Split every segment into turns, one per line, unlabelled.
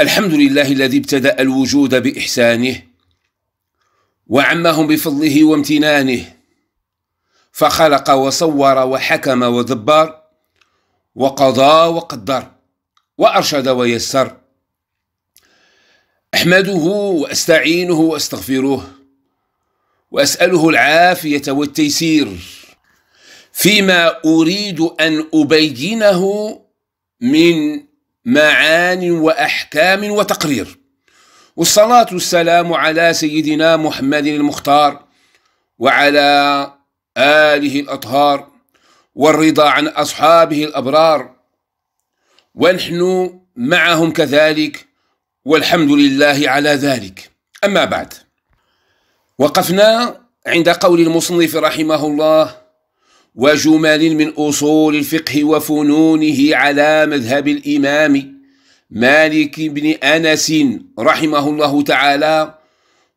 الحمد لله الذي ابتدأ الوجود بإحسانه وعمهم بفضله وامتنانه فخلق وصور وحكم ودبر وقضى وقدر وأرشد ويسر أحمده وأستعينه وأستغفره وأسأله العافية والتيسير فيما أريد أن أبينه من معان واحكام وتقرير والصلاه والسلام على سيدنا محمد المختار وعلى اله الاطهار والرضا عن اصحابه الابرار ونحن معهم كذلك والحمد لله على ذلك اما بعد وقفنا عند قول المصنف رحمه الله وجمل من أصول الفقه وفنونه على مذهب الإمام مالك بن أنس رحمه الله تعالى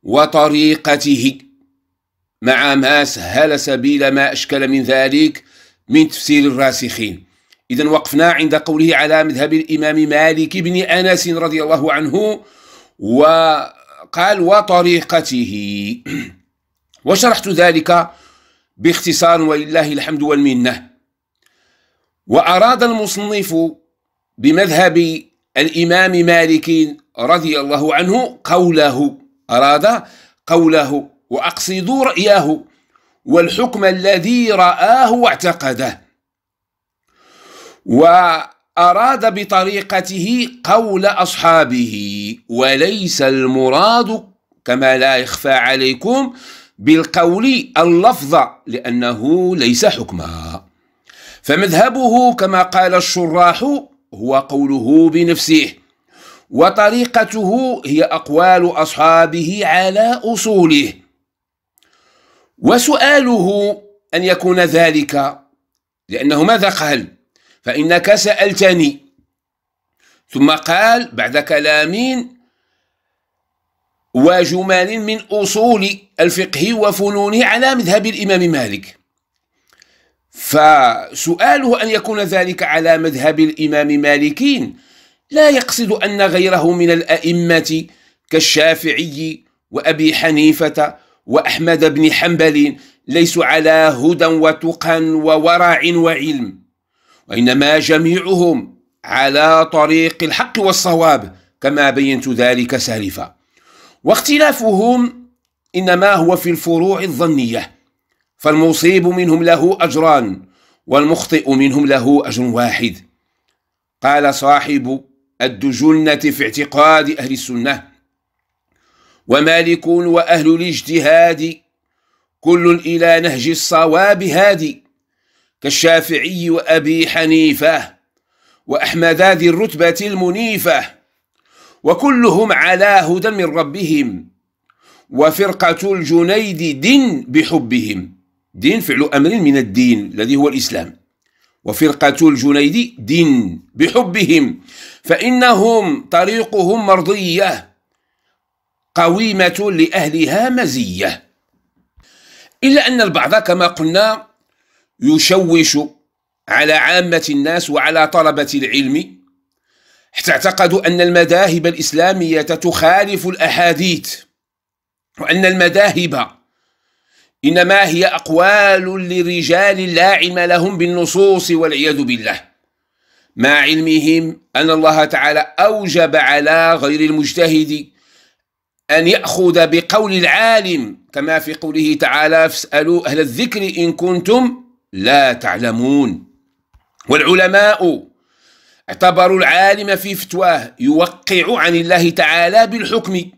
وطريقته مع ما سهل سبيل ما أشكل من ذلك من تفسير الراسخين إذا وقفنا عند قوله على مذهب الإمام مالك بن أنس رضي الله عنه وقال وطريقته وشرحت ذلك باختصار ولله الحمد والمنة وأراد المصنف بمذهب الإمام مالك رضي الله عنه قوله أراد قوله وأقصد رأيه والحكم الذي رآه واعتقده وأراد بطريقته قول أصحابه وليس المراد كما لا يخفى عليكم بالقول اللفظ لأنه ليس حكما فمذهبه كما قال الشراح هو قوله بنفسه وطريقته هي أقوال أصحابه على أصوله وسؤاله أن يكون ذلك لأنه ماذا قال فإنك سألتني ثم قال بعد كلام وجمال من أصول الفقه وفنونه على مذهب الإمام مالك فسؤاله أن يكون ذلك على مذهب الإمام مالكين لا يقصد أن غيره من الأئمة كالشافعي وأبي حنيفة وأحمد بن حنبل ليسوا على هدى وتقى وورع وعلم وإنما جميعهم على طريق الحق والصواب كما بينت ذلك سالفا واختلافهم إنما هو في الفروع الظنية فالمصيب منهم له أجران والمخطئ منهم له أجر واحد قال صاحب الدجنة في اعتقاد أهل السنة ومالك وأهل الاجتهاد كل إلى نهج الصواب هادي كالشافعي وأبي حنيفة وأحمد ذي الرتبة المنيفة وكلهم على هدى من ربهم وفرقة الجنيد دين بحبهم دين فعل أمر من الدين الذي هو الإسلام وفرقة الجنيد دين بحبهم فإنهم طريقهم مرضية قويمة لأهلها مزية إلا أن البعض كما قلنا يشوش على عامة الناس وعلى طلبة العلم حتى اعتقدوا أن المذاهب الإسلامية تخالف الأحاديث وأن المذاهب إنما هي أقوال لرجال لا علم لهم بالنصوص والعياذ بالله مع علمهم أن الله تعالى أوجب على غير المجتهد أن يأخذ بقول العالم كما في قوله تعالى فاسألوا أهل الذكر إن كنتم لا تعلمون والعلماء اعتبروا العالم في فتواه يوقع عن الله تعالى بالحكم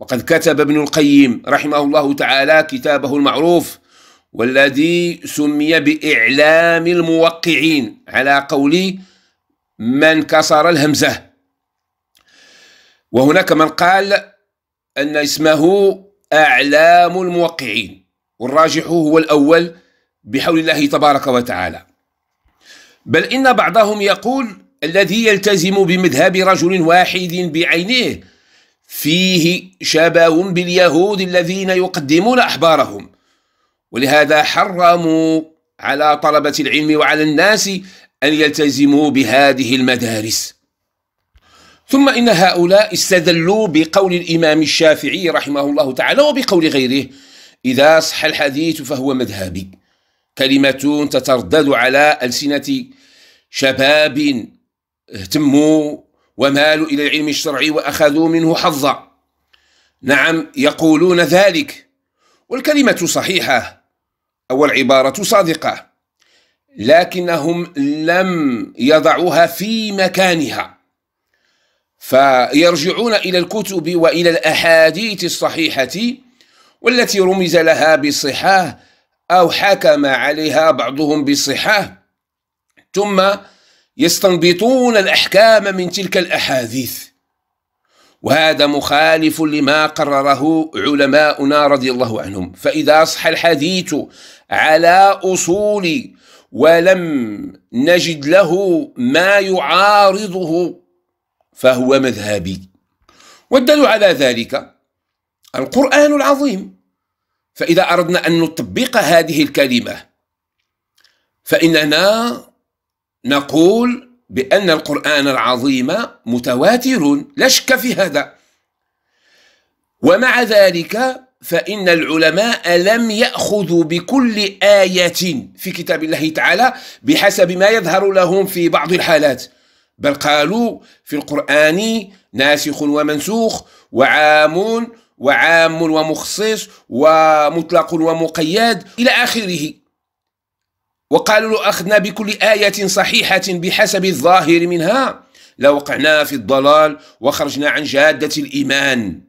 وقد كتب ابن القيم رحمه الله تعالى كتابه المعروف والذي سمي بإعلام الموقعين على قول من كسر الهمزة وهناك من قال أن اسمه أعلام الموقعين والراجح هو الأول بحول الله تبارك وتعالى بل إن بعضهم يقول الذي يلتزم بمذهب رجل واحد بعينه فيه شبه باليهود الذين يقدمون أحبارهم ولهذا حرموا على طلبة العلم وعلى الناس أن يلتزموا بهذه المدارس ثم إن هؤلاء استدلوا بقول الإمام الشافعي رحمه الله تعالى وبقول غيره إذا صح الحديث فهو مذهبي كلمة تتردد على ألسنة شباب اهتموا ومالوا إلى العلم الشرعي وأخذوا منه حظا نعم يقولون ذلك والكلمة صحيحة أو العبارة صادقة لكنهم لم يضعوها في مكانها فيرجعون إلى الكتب وإلى الأحاديث الصحيحة والتي رمز لها بصحة أو حكم عليها بعضهم بصحة ثم يستنبطون الأحكام من تلك الأحاديث وهذا مخالف لما قرره علماؤنا رضي الله عنهم فإذا صح الحديث على أصول ولم نجد له ما يعارضه فهو مذهبي والدل على ذلك القرآن العظيم فإذا أردنا أن نطبق هذه الكلمة فإننا نقول بأن القرآن العظيم متواتر لا شك في هذا ومع ذلك فإن العلماء لم يأخذوا بكل آية في كتاب الله تعالى بحسب ما يظهر لهم في بعض الحالات بل قالوا في القرآن ناسخ ومنسوخ وعام وعام ومخصص ومطلق ومقيد إلى آخره وقالوا لو أخذنا بكل آية صحيحة بحسب الظاهر منها لوقعنا في الضلال وخرجنا عن جادة الإيمان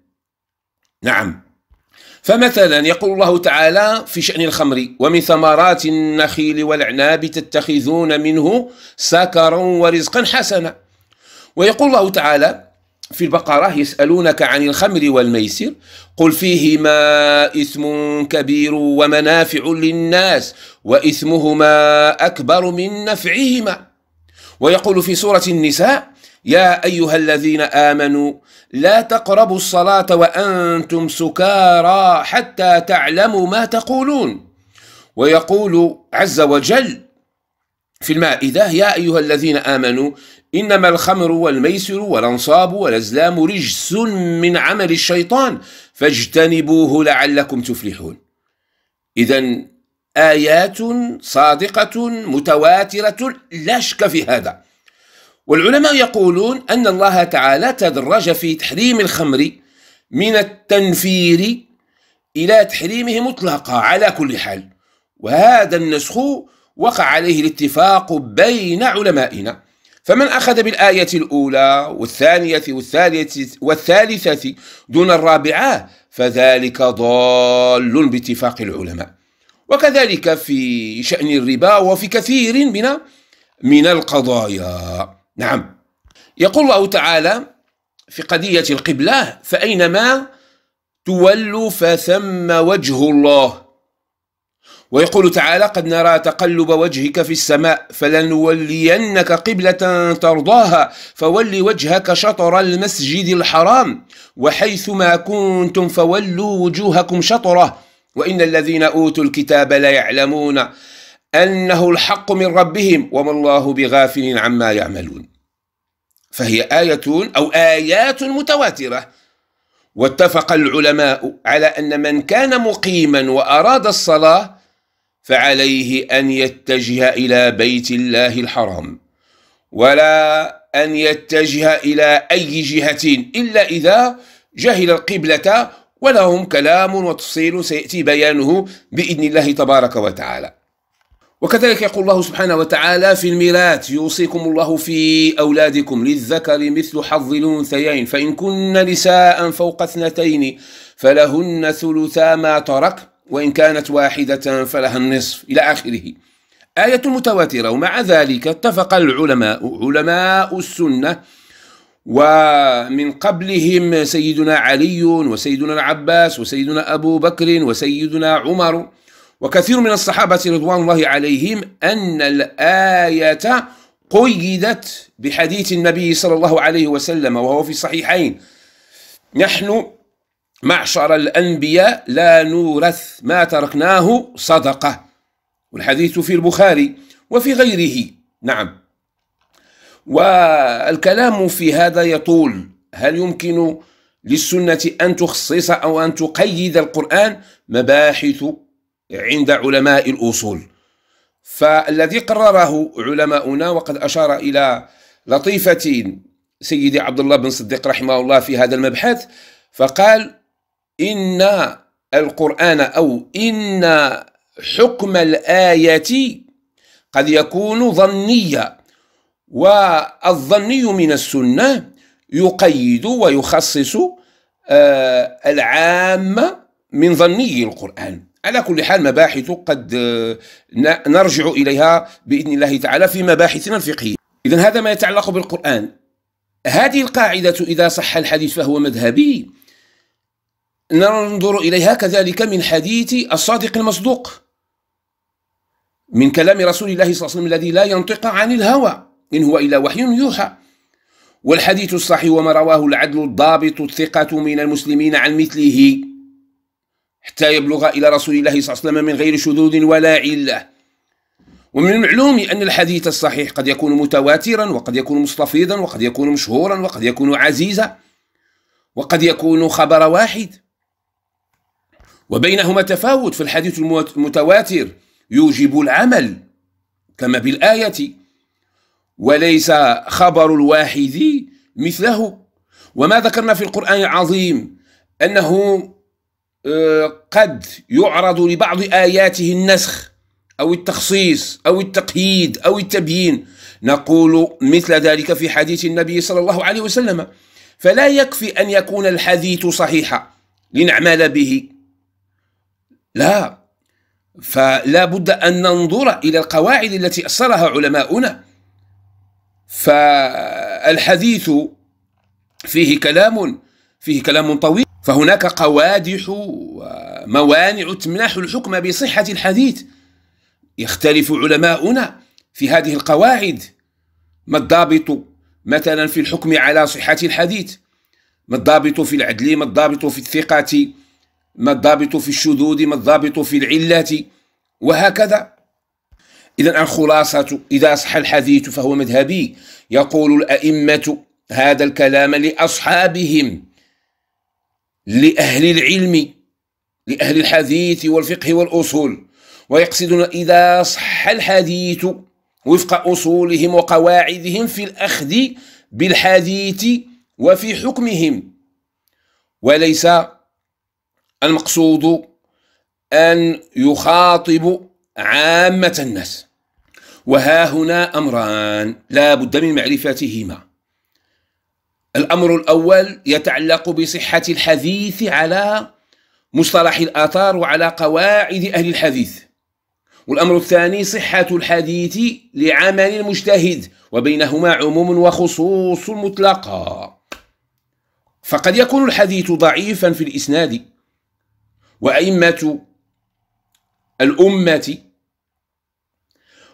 نعم فمثلا يقول الله تعالى في شأن الخمر ومن ثمرات النخيل والعناب تتخذون منه سكرا ورزقا حسنا ويقول الله تعالى في البقرة يسألونك عن الخمر والميسر قل فيهما إثم كبير ومنافع للناس وإثمهما أكبر من نفعهما ويقول في سورة النساء يا أيها الذين آمنوا لا تقربوا الصلاة وأنتم سكارى حتى تعلموا ما تقولون ويقول عز وجل في المائدة يا أيها الذين آمنوا إنما الخمر والميسر والأنصاب والأزلام رجس من عمل الشيطان فاجتنبوه لعلكم تفلحون إذا آيات صادقة متواترة لا شك في هذا والعلماء يقولون أن الله تعالى تدرج في تحريم الخمر من التنفير إلى تحريمه مطلقا على كل حال وهذا النسخ وقع عليه الاتفاق بين علمائنا فمن أخذ بالآية الأولى والثانية والثالثة, والثالثة دون الرابعة فذلك ضال باتفاق العلماء وكذلك في شأن الربا وفي كثير من من القضايا نعم يقول الله تعالى في قضية القبلة فأينما تولوا فثم وجه الله ويقول تعالى قد نرى تقلب وجهك في السماء فلنولينك قبلة ترضاها فول وجهك شطر المسجد الحرام وحيثما كنتم فولوا وجوهكم شطره وإن الذين أوتوا الكتاب ليعلمون أنه الحق من ربهم وما الله بغافل عما يعملون فهي آية أو آيات متواترة واتفق العلماء على أن من كان مقيما وأراد الصلاة فعليه ان يتجه الى بيت الله الحرام ولا ان يتجه الى اي جهه الا اذا جهل القبله ولهم كلام وتفصيل سياتي بيانه باذن الله تبارك وتعالى وكذلك يقول الله سبحانه وتعالى في الميراث يوصيكم الله في أولادكم للذكر مثل حظ الأنثيين فإن كن نساء فوق اثنتين فلهن ثلثا ما ترك وإن كانت واحدة فلها النصف إلى آخره آية متواترة ومع ذلك اتفق العلماء علماء السنة ومن قبلهم سيدنا علي وسيدنا العباس وسيدنا أبو بكر وسيدنا عمر وكثير من الصحابة رضوان الله عليهم أن الآية قيدت بحديث النبي صلى الله عليه وسلم وهو في الصحيحين نحن معشر الأنبياء لا نورث ما تركناه صدقة والحديث في البخاري وفي غيره نعم والكلام في هذا يطول هل يمكن للسنة أن تخصص أو أن تقيد القرآن مباحث عند علماء الأصول فالذي قرره علماؤنا وقد أشار إلى لطيفة سيدي عبد الله بن صديق رحمه الله في هذا المبحث فقال إن القرآن أو إن حكم الآية قد يكون ظنيا والظني من السنة يقيد ويخصص آه، العامة من ظني القرآن على كل حال مباحث قد آه، نرجع إليها بإذن الله تعالى في مباحثنا الفقهية إذا هذا ما يتعلق بالقرآن هذه القاعدة إذا صح الحديث فهو مذهبي ننظر إليها كذلك من حديث الصادق المصدوق من كلام رسول الله صلى الله عليه وسلم الذي لا ينطق عن الهوى إن هو إلا وحي يوحى والحديث الصحيح وما رواه العدل الضابط الثقة من المسلمين عن مثله حتى يبلغ إلى رسول الله صلى الله عليه وسلم من غير شذوذ ولا علة ومن المعلوم أن الحديث الصحيح قد يكون متواترا وقد يكون مستفيضا وقد يكون مشهورا وقد يكون عزيزا وقد يكون خبر واحد وبينهما تفاوت في الحديث المتواتر يوجب العمل كما بالآية وليس خبر الواحد مثله وما ذكرنا في القرآن العظيم أنه آه، قد يعرض لبعض آياته النسخ أو التخصيص أو التقييد أو التبيين نقول مثل ذلك في حديث النبي صلى الله عليه وسلم فلا يكفي أن يكون الحديث صحيحا لنعمل به لا فلا بد أن ننظر إلى القواعد التي أصلها علماؤنا فالحديث فيه كلام فيه كلام طويل فهناك قوادح وموانع تمنح الحكم بصحة الحديث يختلف علماؤنا في هذه القواعد ما الضابط مثلا في الحكم على صحة الحديث ما الضابط في العدل ما الضابط في الثقة ما الضابط في الشذوذ ما الضابط في العلة وهكذا إذا الخلاصة إذا صح الحديث فهو مذهبي يقول الأئمة هذا الكلام لأصحابهم لأهل العلم لأهل الحديث والفقه والأصول ويقصدون إذا صح الحديث وفق أصولهم وقواعدهم في الأخذ بالحديث وفي حكمهم وليس المقصود أن يخاطب عامة الناس وها هنا أمران لا بد من معرفتهما الأمر الأول يتعلق بصحة الحديث على مصطلح الآثار وعلى قواعد أهل الحديث والأمر الثاني صحة الحديث لعمل المجتهد وبينهما عموم وخصوص مطلقة فقد يكون الحديث ضعيفا في الإسناد وأئمة الأمة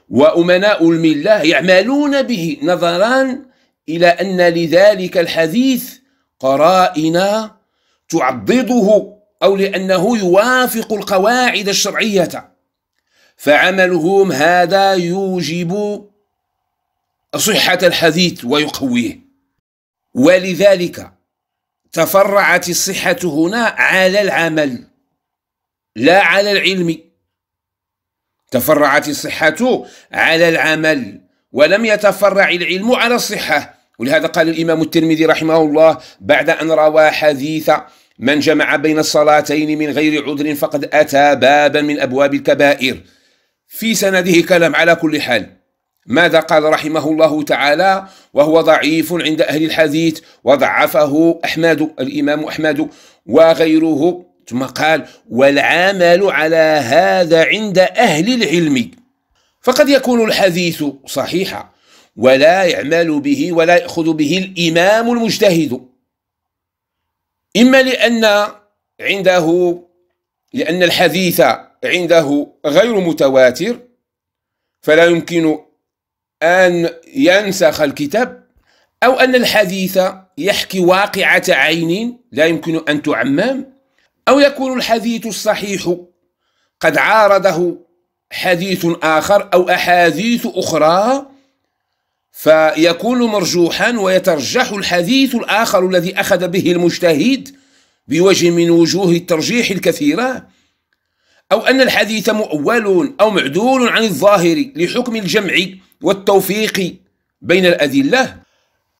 وأمناء الملة يعملون به نظرا إلى أن لذلك الحديث قرائن تعضده أو لأنه يوافق القواعد الشرعية فعملهم هذا يوجب صحة الحديث ويقويه ولذلك تفرعت الصحة هنا على العمل لا على العلم تفرعت الصحة على العمل ولم يتفرع العلم على الصحة ولهذا قال الإمام الترمذي رحمه الله بعد أن روى حديث من جمع بين الصلاتين من غير عذر فقد أتى بابا من أبواب الكبائر في سنده كلام على كل حال ماذا قال رحمه الله تعالى وهو ضعيف عند أهل الحديث وضعفه أحمد الإمام أحمد وغيره ثم قال والعمل على هذا عند أهل العلم فقد يكون الحديث صحيحا ولا يعمل به ولا يأخذ به الإمام المجتهد إما لأن عنده لأن الحديث عنده غير متواتر فلا يمكن أن ينسخ الكتاب أو أن الحديث يحكي واقعة عين لا يمكن أن تعمم أو يكون الحديث الصحيح قد عارضه حديث آخر أو أحاديث أخرى فيكون مرجوحا ويترجح الحديث الآخر الذي أخذ به المجتهد بوجه من وجوه الترجيح الكثيرة أو أن الحديث مؤول أو معدول عن الظاهر لحكم الجمع والتوفيق بين الأدلة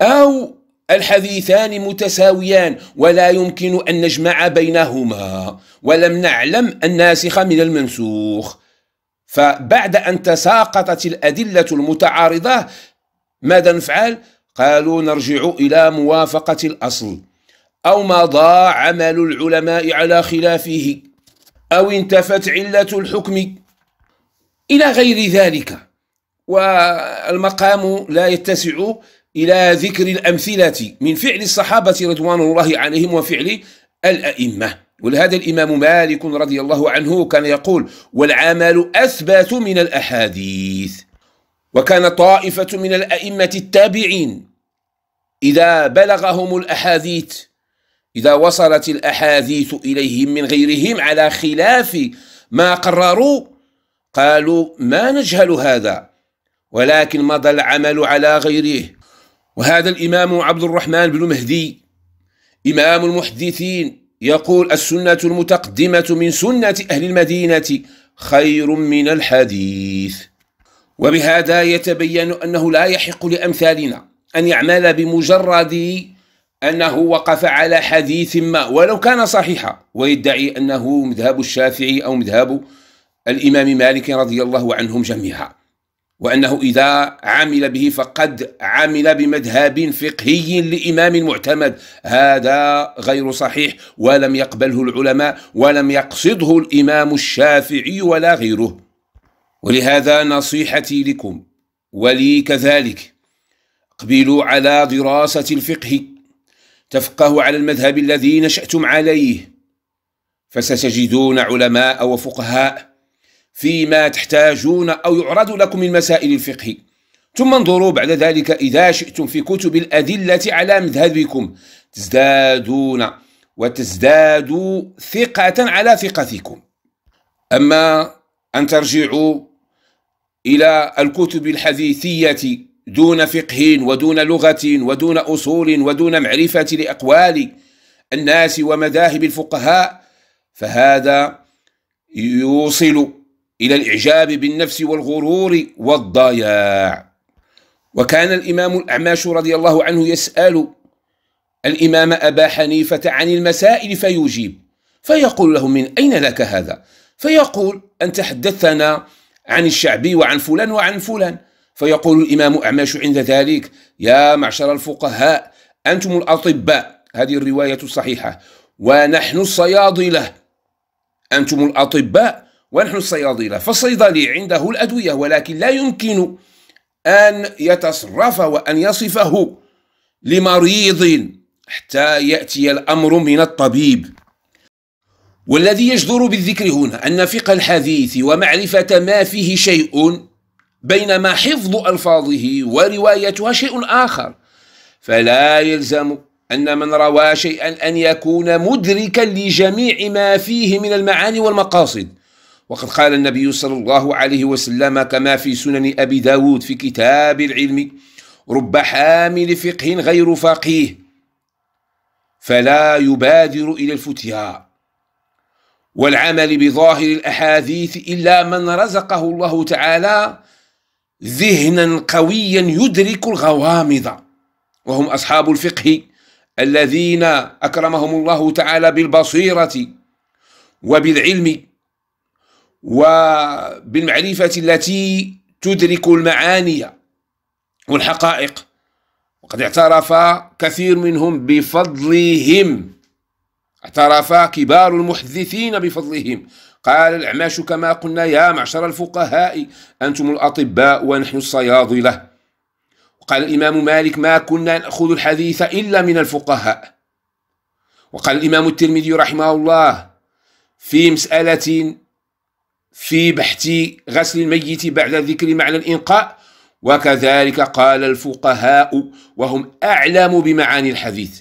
أو الحديثان متساويان ولا يمكن أن نجمع بينهما ولم نعلم الناسخ من المنسوخ فبعد أن تساقطت الأدلة المتعارضة ماذا نفعل؟ قالوا نرجع إلى موافقة الأصل أو ما ضاع عمل العلماء على خلافه أو انتفت علة الحكم إلى غير ذلك والمقام لا يتسع إلى ذكر الأمثلة من فعل الصحابة رضوان الله عليهم وفعل الأئمة ولهذا الإمام مالك رضي الله عنه كان يقول والعمل أثبت من الأحاديث وكان طائفة من الأئمة التابعين إذا بلغهم الأحاديث إذا وصلت الأحاديث إليهم من غيرهم على خلاف ما قرروا قالوا ما نجهل هذا ولكن مضى العمل على غيره وهذا الإمام عبد الرحمن بن مهدي إمام المحدثين يقول السنة المتقدمة من سنة أهل المدينة خير من الحديث وبهذا يتبين أنه لا يحق لأمثالنا أن يعمل بمجرد أنه وقف على حديث ما ولو كان صحيحا ويدعي أنه مذهب الشافعي أو مذهب الإمام مالك رضي الله عنهم جميعا وأنه إذا عمل به فقد عمل بمذهب فقهي لإمام معتمد هذا غير صحيح ولم يقبله العلماء ولم يقصده الإمام الشافعي ولا غيره ولهذا نصيحتي لكم ولي كذلك اقبلوا على دراسة الفقه تفقهوا على المذهب الذي نشأتم عليه فستجدون علماء وفقهاء فيما تحتاجون أو يعرض لكم من مسائل الفقه ثم انظروا بعد ذلك إذا شئتم في كتب الأدلة على مذهبكم تزدادون وتزدادوا ثقة على ثقتكم أما أن ترجعوا إلى الكتب الحديثية دون فقه ودون لغة ودون أصول ودون معرفة لأقوال الناس ومذاهب الفقهاء فهذا يوصل إلى الإعجاب بالنفس والغرور والضياع وكان الإمام الأعماش رضي الله عنه يسأل الإمام أبا حنيفة عن المسائل فيجيب فيقول له من أين لك هذا فيقول ان تحدثنا عن الشعبي وعن فلان وعن فلان فيقول الإمام أعماش عند ذلك يا معشر الفقهاء أنتم الأطباء هذه الرواية الصحيحة ونحن الصيادلة أنتم الأطباء ونحن الصيادلة فالصيدلي عنده الأدوية ولكن لا يمكن أن يتصرف وأن يصفه لمريض حتى يأتي الأمر من الطبيب والذي يجدر بالذكر هنا أن فقه الحديث ومعرفة ما فيه شيء بينما حفظ ألفاظه وروايتها شيء آخر فلا يلزم أن من روى شيئا أن يكون مدركا لجميع ما فيه من المعاني والمقاصد وقد قال النبي صلى الله عليه وسلم كما في سنن أبي داود في كتاب العلم رب حامل فقه غير فقيه فلا يبادر إلى الفتيا والعمل بظاهر الأحاديث إلا من رزقه الله تعالى ذهنا قويا يدرك الغوامض وهم أصحاب الفقه الذين أكرمهم الله تعالى بالبصيرة وبالعلم وبالمعرفة التي تدرك المعاني والحقائق وقد اعترف كثير منهم بفضلهم اعترف كبار المحدثين بفضلهم قال الأعماش كما قلنا يا معشر الفقهاء أنتم الأطباء ونحن الصيادلة وقال الإمام مالك ما كنا نأخذ الحديث إلا من الفقهاء وقال الإمام الترمذي رحمه الله في مسألة في بحث غسل الميت بعد ذكر معنى الإنقاء وكذلك قال الفقهاء وهم أعلم بمعاني الحديث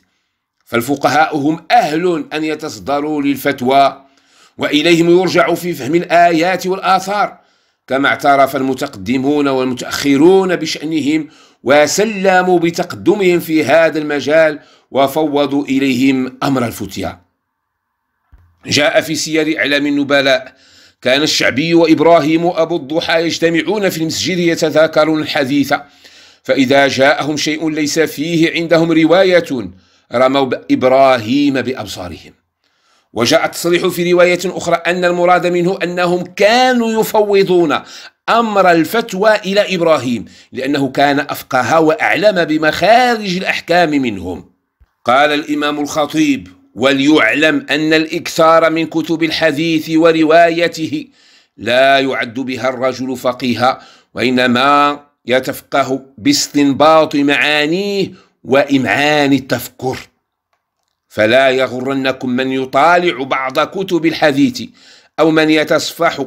فالفقهاء هم أهل أن يتصدروا للفتوى وإليهم يرجع في فهم الآيات والآثار كما اعترف المتقدمون والمتأخرون بشأنهم وسلموا بتقدمهم في هذا المجال وفوضوا إليهم أمر الفتيا جاء في سير إعلام النبلاء كان الشعبي وإبراهيم أبو الضحى يجتمعون في المسجد يتذاكرون الحديث فإذا جاءهم شيء ليس فيه عندهم رواية رموا إبراهيم بأبصارهم وجاء التصريح في رواية أخرى أن المراد منه أنهم كانوا يفوضون أمر الفتوى إلى إبراهيم لأنه كان أفقها وأعلم بمخارج الأحكام منهم قال الإمام الخطيب وليعلم أن الإكثار من كتب الحديث وروايته لا يعد بها الرجل فقيها وإنما يتفقه باستنباط معانيه وإمعان التفكر فلا يغرنكم من يطالع بعض كتب الحديث أو من يتصفح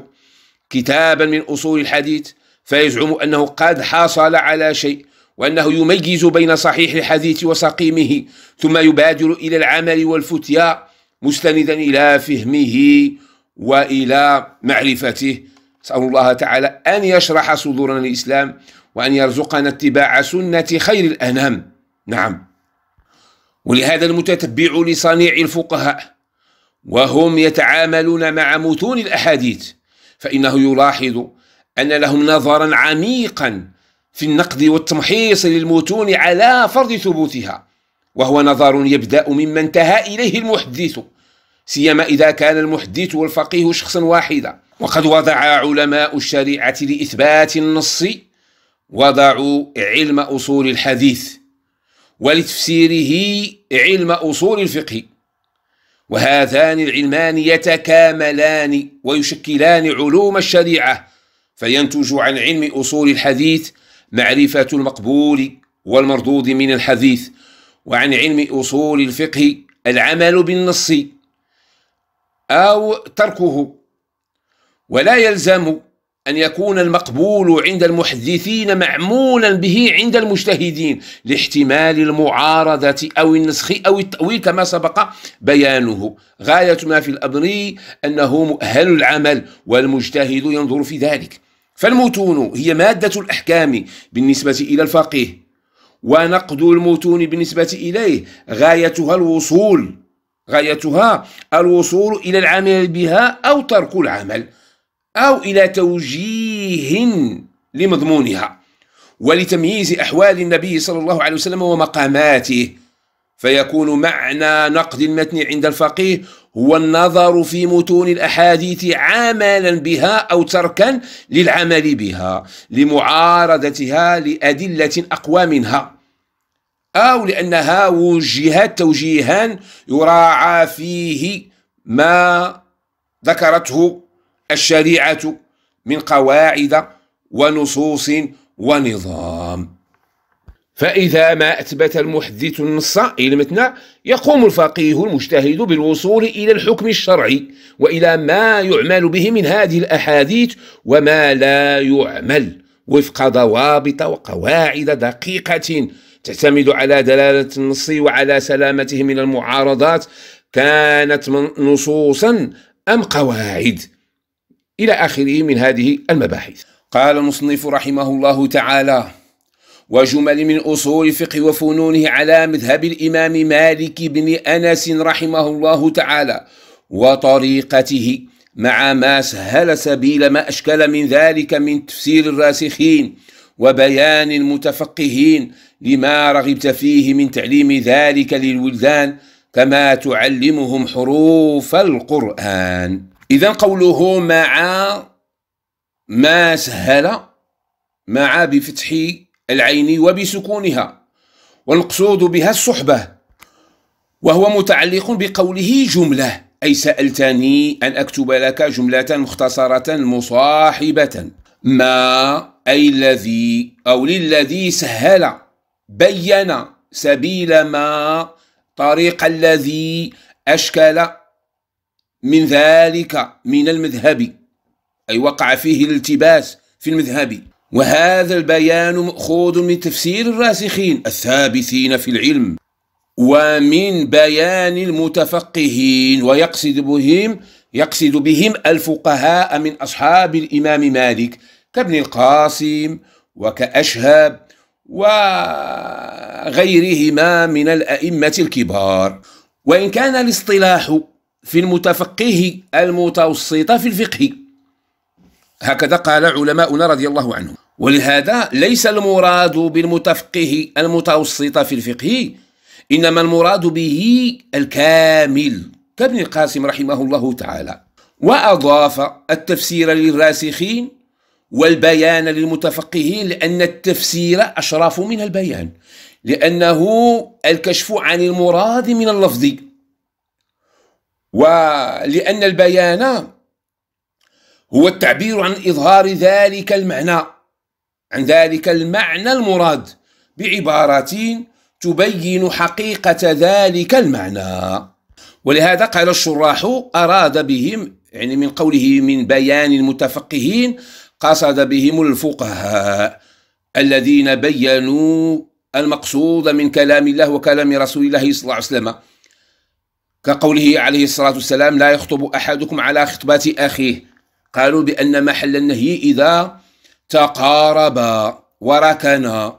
كتابا من أصول الحديث فيزعم أنه قد حصل على شيء وأنه يميز بين صحيح الحديث وسقيمه ثم يبادر إلى العمل والفتيا مستندا إلى فهمه وإلى معرفته نسأل الله تعالى أن يشرح صدورنا الإسلام وأن يرزقنا اتباع سنة خير الأنام نعم ولهذا المتتبع لصنيع الفقهاء وهم يتعاملون مع متون الأحاديث فإنه يلاحظ أن لهم نظرا عميقا في النقد والتمحيص للمتون على فرض ثبوتها وهو نظر يبدأ مما انتهى إليه المحدث سيما إذا كان المحدث والفقيه شخصا واحدا وقد وضع علماء الشريعة لإثبات النص وضعوا علم أصول الحديث ولتفسيره علم أصول الفقه وهذان العلمان يتكاملان ويشكلان علوم الشريعه فينتج عن علم اصول الحديث معرفة المقبول والمردود من الحديث وعن علم أصول الفقه العمل بالنص أو تركه ولا يلزم أن يكون المقبول عند المحدثين معمولا به عند المجتهدين لاحتمال المعارضة أو النسخ أو التأويل كما سبق بيانه غاية ما في الأمر أنه مؤهل العمل والمجتهد ينظر في ذلك فالمتون هي مادة الأحكام بالنسبة إلى الفقيه ونقد المتون بالنسبة إليه غايتها الوصول غايتها الوصول إلى العمل بها أو ترك العمل أو إلى توجيه لمضمونها ولتمييز أحوال النبي صلى الله عليه وسلم ومقاماته فيكون معنى نقد المتن عند الفقيه هو النظر في متون الاحاديث عملا بها او تركا للعمل بها لمعارضتها لادله اقوى منها او لانها وجهت توجيها يراعى فيه ما ذكرته الشريعه من قواعد ونصوص ونظام فإذا ما أثبت المحدث النص المتنى يقوم الفقيه المجتهد بالوصول إلى الحكم الشرعي وإلى ما يعمل به من هذه الأحاديث وما لا يعمل وفق ضوابط وقواعد دقيقة تعتمد على دلالة النص وعلى سلامته من المعارضات كانت من نصوصا أم قواعد إلى آخره من هذه المباحث قال المصنف رحمه الله تعالى وجمل من أصول فقه وفنونه على مذهب الإمام مالك بن أنس رحمه الله تعالى وطريقته مع ما سهل سبيل ما أشكل من ذلك من تفسير الراسخين وبيان المتفقهين لما رغبت فيه من تعليم ذلك للولدان كما تعلمهم حروف القرآن إذا قوله مع ما سهل مع بفتح العين وبسكونها والمقصود بها الصحبة وهو متعلق بقوله جملة أي سألتني أن أكتب لك جملة مختصرة مصاحبة ما أي الذي أو للذي سهل بين سبيل ما طريق الذي أشكل من ذلك من المذهب أي وقع فيه الالتباس في المذهب وهذا البيان مأخوذ من تفسير الراسخين الثابتين في العلم ومن بيان المتفقهين ويقصد بهم يقصد بهم الفقهاء من أصحاب الإمام مالك كابن القاسم وكأشهب وغيرهما من الأئمة الكبار وإن كان الاصطلاح في المتفقه المتوسط في الفقه هكذا قال علماؤنا رضي الله عنهم ولهذا ليس المراد بالمتفقه المتوسط في الفقه إنما المراد به الكامل كابن القاسم رحمه الله تعالى وأضاف التفسير للراسخين والبيان للمتفقهين لأن التفسير أشرف من البيان لأنه الكشف عن المراد من اللفظ ولأن البيان هو التعبير عن إظهار ذلك المعنى عن ذلك المعنى المراد بعبارات تبين حقيقة ذلك المعنى ولهذا قال الشراح أراد بهم يعني من قوله من بيان المتفقهين قصد بهم الفقهاء الذين بينوا المقصود من كلام الله وكلام رسول الله صلى الله عليه وسلم كقوله عليه الصلاة والسلام لا يخطب أحدكم على خطبة أخيه قالوا بأن محل النهي إذا تقاربا وركنا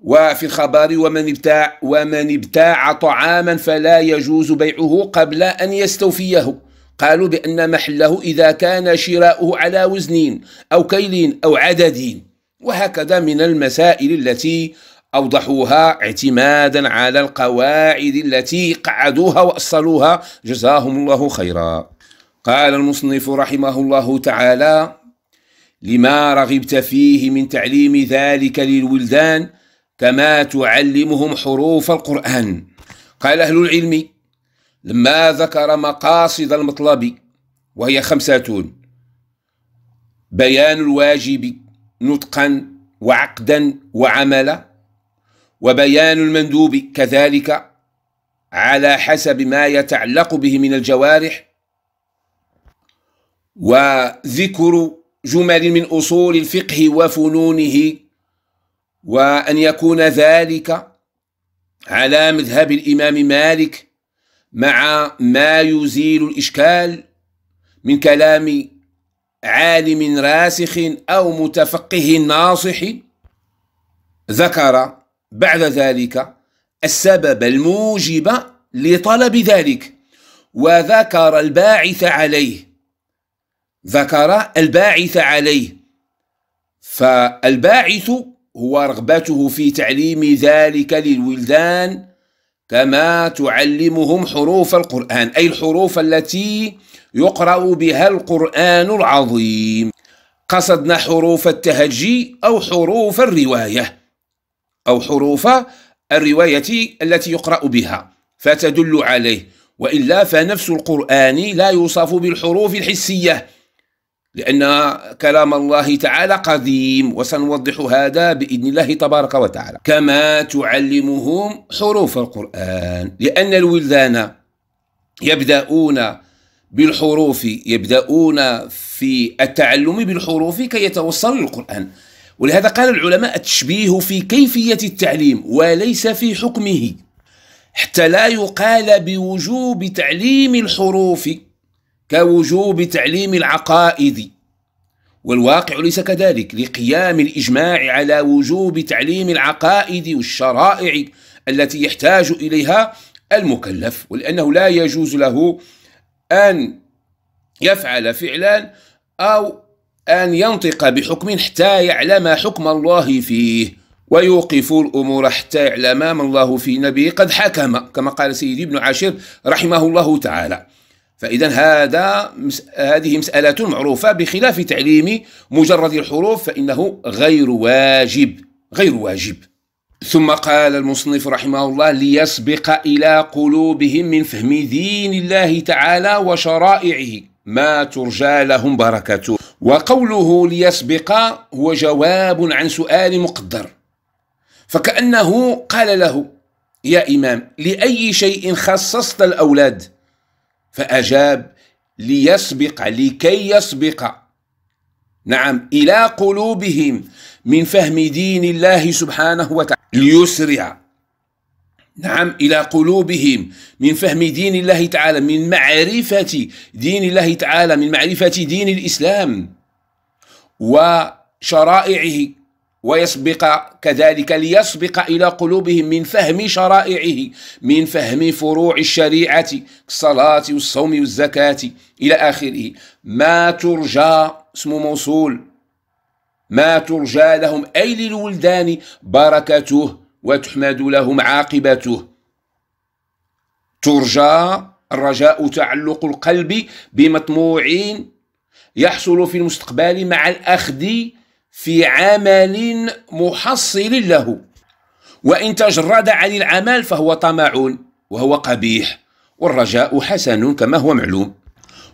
وفي الخبر ومن ابتاع ومن ابتاع طعاما فلا يجوز بيعه قبل أن يستوفيه قالوا بأن محله إذا كان شراؤه على وزن أو كيل أو عدد وهكذا من المسائل التي أوضحوها اعتمادا على القواعد التي قعدوها وأصلوها جزاهم الله خيرا قال المصنف رحمه الله تعالى لما رغبت فيه من تعليم ذلك للولدان كما تعلمهم حروف القرآن قال أهل العلم لما ذكر مقاصد المطلب وهي خمسة بيان الواجب نطقا وعقدا وعملا وبيان المندوب كذلك على حسب ما يتعلق به من الجوارح وذكر جمل من أصول الفقه وفنونه وأن يكون ذلك على مذهب الإمام مالك مع ما يزيل الإشكال من كلام عالم راسخ أو متفقه ناصح ذكر بعد ذلك السبب الموجب لطلب ذلك وذكر الباعث عليه ذكر الباعث عليه فالباعث هو رغبته في تعليم ذلك للولدان كما تعلمهم حروف القرآن أي الحروف التي يقرأ بها القرآن العظيم قصدنا حروف التهجي أو حروف الرواية أو حروف الرواية التي يقرأ بها فتدل عليه وإلا فنفس القرآن لا يوصف بالحروف الحسية لأن كلام الله تعالى قديم وسنوضح هذا بإذن الله تبارك وتعالى كما تعلمهم حروف القرآن لأن الولدان يبدأون بالحروف يبدأون في التعلم بالحروف كي يتوصلوا للقرآن ولهذا قال العلماء التشبيه في كيفية التعليم وليس في حكمه حتى لا يقال بوجوب تعليم الحروف كوجوب تعليم العقائد والواقع ليس كذلك لقيام الإجماع على وجوب تعليم العقائد والشرائع التي يحتاج إليها المكلف ولأنه لا يجوز له أن يفعل فعلا أو أن ينطق بحكم حتى يعلم حكم الله فيه ويوقف الأمور حتى يعلم ما الله في نبي قد حكم كما قال سيدي ابن عاشر رحمه الله تعالى فإذا هذا مس... هذه مسألة معروفة بخلاف تعليم مجرد الحروف فإنه غير واجب غير واجب ثم قال المصنف رحمه الله ليسبق إلى قلوبهم من فهم دين الله تعالى وشرائعه ما ترجى لهم بركته وقوله ليسبق هو جواب عن سؤال مقدر فكأنه قال له يا إمام لأي شيء خصصت الأولاد؟ فأجاب ليسبق لكي يسبق نعم إلى قلوبهم من فهم دين الله سبحانه وتعالى ليسرع نعم إلى قلوبهم من فهم دين الله تعالى من معرفة دين الله تعالى من معرفة دين الإسلام وشرائعه ويسبق كذلك ليسبق إلى قلوبهم من فهم شرائعه من فهم فروع الشريعة كالصلاة والصوم والزكاة إلى آخره ما ترجى اسم موصول ما ترجى لهم أي للولدان بركته وتحمد لهم عاقبته ترجى الرجاء تعلق القلب بمطموعين يحصل في المستقبل مع الأخذ في عمل محصل له وإن تجرد عن العمل فهو طمع وهو قبيح والرجاء حسن كما هو معلوم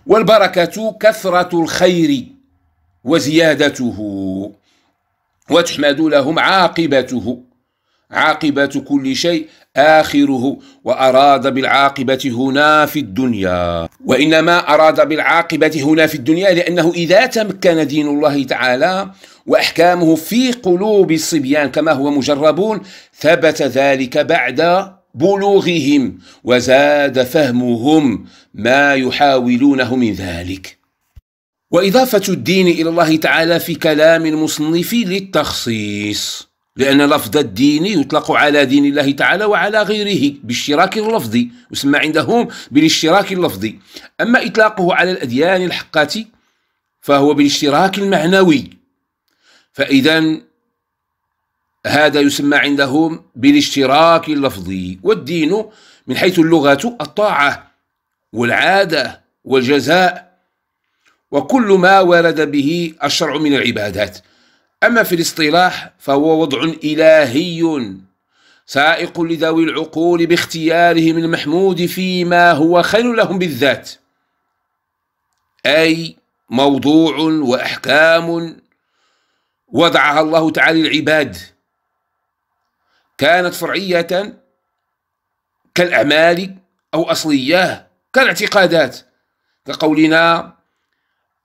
والبركة كثرة الخير وزيادته وتحمد لهم عاقبته عاقبة كل شيء آخره وأراد بالعاقبة هنا في الدنيا وإنما أراد بالعاقبة هنا في الدنيا لأنه إذا تمكن دين الله تعالى وأحكامه في قلوب الصبيان كما هو مجربون ثبت ذلك بعد بلوغهم وزاد فهمهم ما يحاولونه من ذلك وإضافة الدين إلى الله تعالى في كلام المصنف للتخصيص لأن لفظ الدين يطلق على دين الله تعالى وعلى غيره بالاشتراك اللفظي وسمى عندهم بالاشتراك اللفظي أما إطلاقه على الأديان الحقات فهو بالاشتراك المعنوي فإذا هذا يسمى عندهم بالاشتراك اللفظي والدين من حيث اللغة الطاعة والعادة والجزاء وكل ما ورد به الشرع من العبادات أما في الاصطلاح فهو وضع إلهي سائق لذوي العقول باختيارهم المحمود فيما هو خير لهم بالذات أي موضوع وأحكام وضعها الله تعالى للعباد كانت فرعية كالأعمال أو أصلية كالاعتقادات كقولنا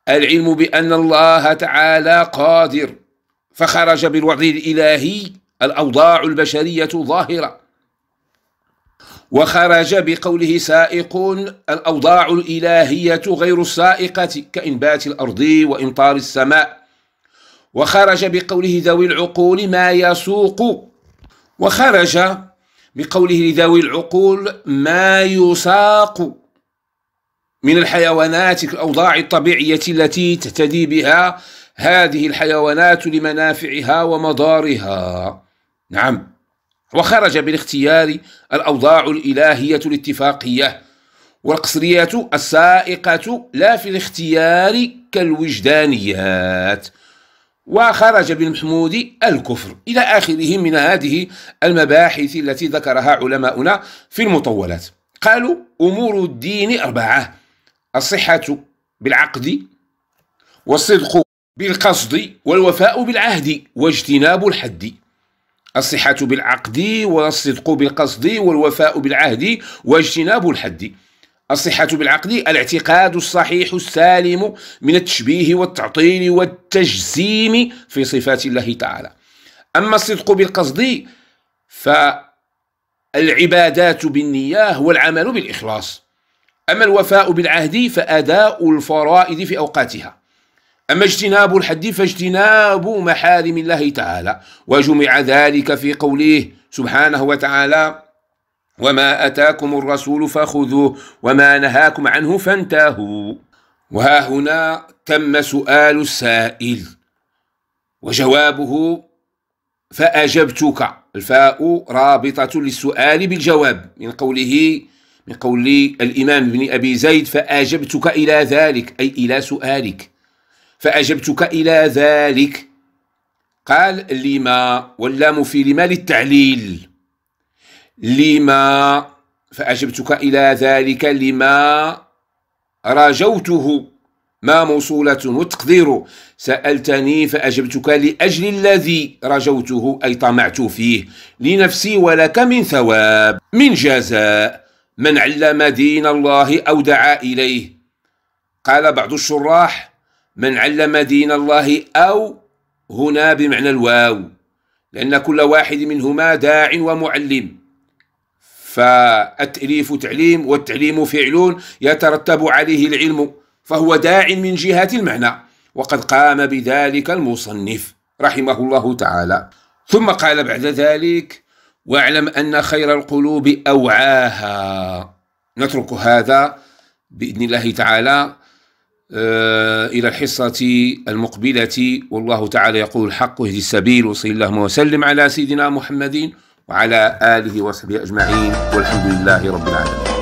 العلم بأن الله تعالى قادر فخرج بالوعد الإلهي الأوضاع البشرية ظاهرة وخرج بقوله سائق الأوضاع الإلهية غير السائقة كإنبات الأرض وإمطار السماء وخرج بقوله ذوي العقول ما يسوق وخرج بقوله لذوي العقول ما يساق من الحيوانات الأوضاع الطبيعية التي تهتدي بها هذه الحيوانات لمنافعها ومضارها نعم وخرج بالاختيار الأوضاع الإلهية الاتفاقية والقصرية السائقة لا في الاختيار كالوجدانيات وخرج بالمحمود الكفر إلى آخره من هذه المباحث التي ذكرها علماؤنا في المطولات قالوا أمور الدين أربعة الصحة بالعقد والصدق بالقصد والوفاء بالعهد واجتناب الحد الصحة بالعقد والصدق بالقصد والوفاء بالعهد واجتناب الحد الصحة بالعقد الاعتقاد الصحيح السالم من التشبيه والتعطيل والتجزيم في صفات الله تعالى أما الصدق بالقصد فالعبادات بالنياه والعمل بالإخلاص أما الوفاء بالعهد فأداء الفرائض في أوقاتها أما اجتناب الحد فاجتناب محارم الله تعالى وجمع ذلك في قوله سبحانه وتعالى وما أتاكم الرسول فخذوه وما نهاكم عنه فانتهوا وها هنا تم سؤال السائل وجوابه فأجبتك الفاء رابطة للسؤال بالجواب من قوله من قول الإمام ابن أبي زيد فأجبتك إلى ذلك أي إلى سؤالك فأجبتك إلى ذلك قال لما واللام في لما للتعليل لما فأجبتك إلى ذلك لما راجوته ما موصولة وتقدير سألتني فأجبتك لأجل الذي رجوته أي طمعت فيه لنفسي ولك من ثواب من جزاء من علم دين الله أو دعا إليه قال بعض الشراح من علم دين الله أو هنا بمعنى الواو لأن كل واحد منهما داع ومعلم فالتأليف تعليم والتعليم فعل يترتب عليه العلم فهو داع من جهة المعنى وقد قام بذلك المصنف رحمه الله تعالى ثم قال بعد ذلك واعلم أن خير القلوب أوعاها نترك هذا بإذن الله تعالى آه، إلى الحصة المقبلة والله تعالى يقول الحق اهدي السبيل وصل اللهم وسلم على سيدنا محمد وعلى آله وصحبه أجمعين والحمد لله رب العالمين